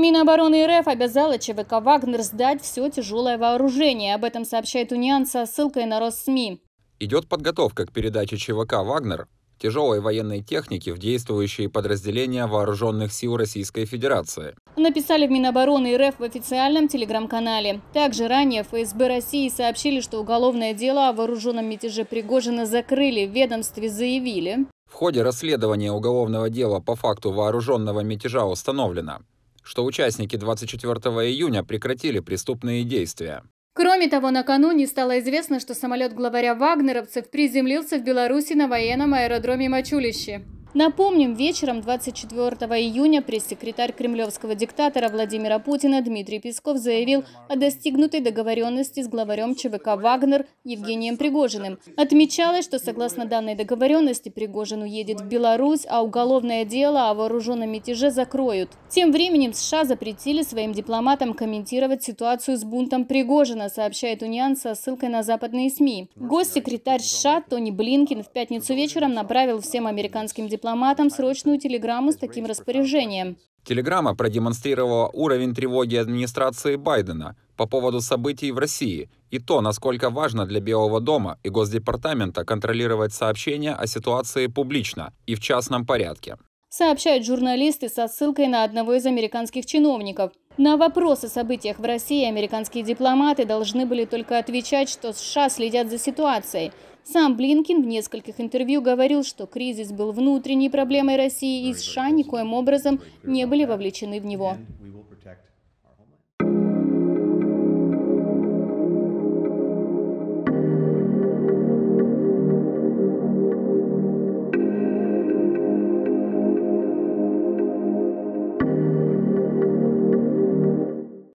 Минобороны РФ обязала ЧВК «Вагнер» сдать все тяжелое вооружение. Об этом сообщает Униан со ссылкой на Россми. Идет подготовка к передаче ЧВК «Вагнер» тяжелой военной техники в действующие подразделения вооруженных сил Российской Федерации. Написали в Минобороны РФ в официальном телеграм-канале. Также ранее ФСБ России сообщили, что уголовное дело о вооруженном мятеже Пригожина закрыли. В ведомстве заявили. В ходе расследования уголовного дела по факту вооруженного мятежа установлено, что участники 24 июня прекратили преступные действия. Кроме того, накануне стало известно, что самолет главаря вагнеровцев приземлился в Беларуси на военном аэродроме Мачулище. Напомним, вечером 24 июня пресс-секретарь кремлевского диктатора Владимира Путина Дмитрий Песков заявил о достигнутой договоренности с главарем ЧВК «Вагнер» Евгением Пригожиным. Отмечалось, что согласно данной договоренности Пригожин уедет в Беларусь, а уголовное дело о вооруженном мятеже закроют. Тем временем США запретили своим дипломатам комментировать ситуацию с бунтом Пригожина, сообщает Униан со ссылкой на западные СМИ. Госсекретарь США Тони Блинкин в пятницу вечером направил всем американским дипломатам дипломатам срочную телеграмму с таким распоряжением. Телеграмма продемонстрировала уровень тревоги администрации Байдена по поводу событий в России и то, насколько важно для Белого дома и Госдепартамента контролировать сообщения о ситуации публично и в частном порядке сообщают журналисты со ссылкой на одного из американских чиновников. На вопросы о событиях в России американские дипломаты должны были только отвечать, что США следят за ситуацией. Сам Блинкин в нескольких интервью говорил, что кризис был внутренней проблемой России и ну США никоим образом не были вовлечены в него.